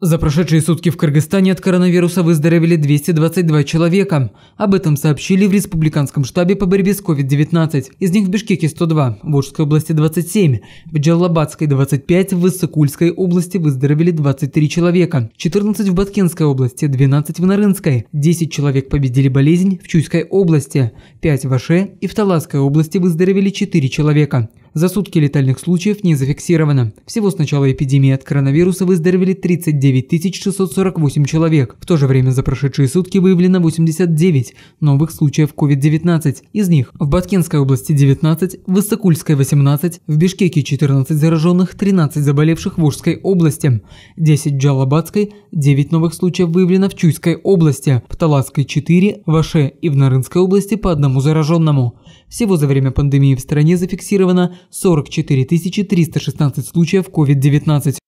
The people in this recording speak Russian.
За прошедшие сутки в Кыргызстане от коронавируса выздоровели 222 человека. Об этом сообщили в Республиканском штабе по борьбе с COVID-19. Из них в Бишкеке 102, в Ужской области 27, в Джалабадской 25, в Иссыкульской области выздоровели 23 человека, 14 в Баткенской области, 12 в Нарынской, 10 человек победили болезнь в Чуйской области, 5 в Аше и в Таласской области выздоровели 4 человека. За сутки летальных случаев не зафиксировано. Всего с начала эпидемии от коронавируса выздоровели 39 648 человек. В то же время за прошедшие сутки выявлено 89 новых случаев COVID-19. Из них в Баткенской области 19, в Иссыкульской 18, в Бишкеке 14 зараженных, 13 заболевших в Ужской области, 10 в Джалабадской, 9 новых случаев выявлено в Чуйской области, в Таласской 4, в Аше и в Нарынской области по одному зараженному. Всего за время пандемии в стране зафиксировано 44 316 случаев COVID-19.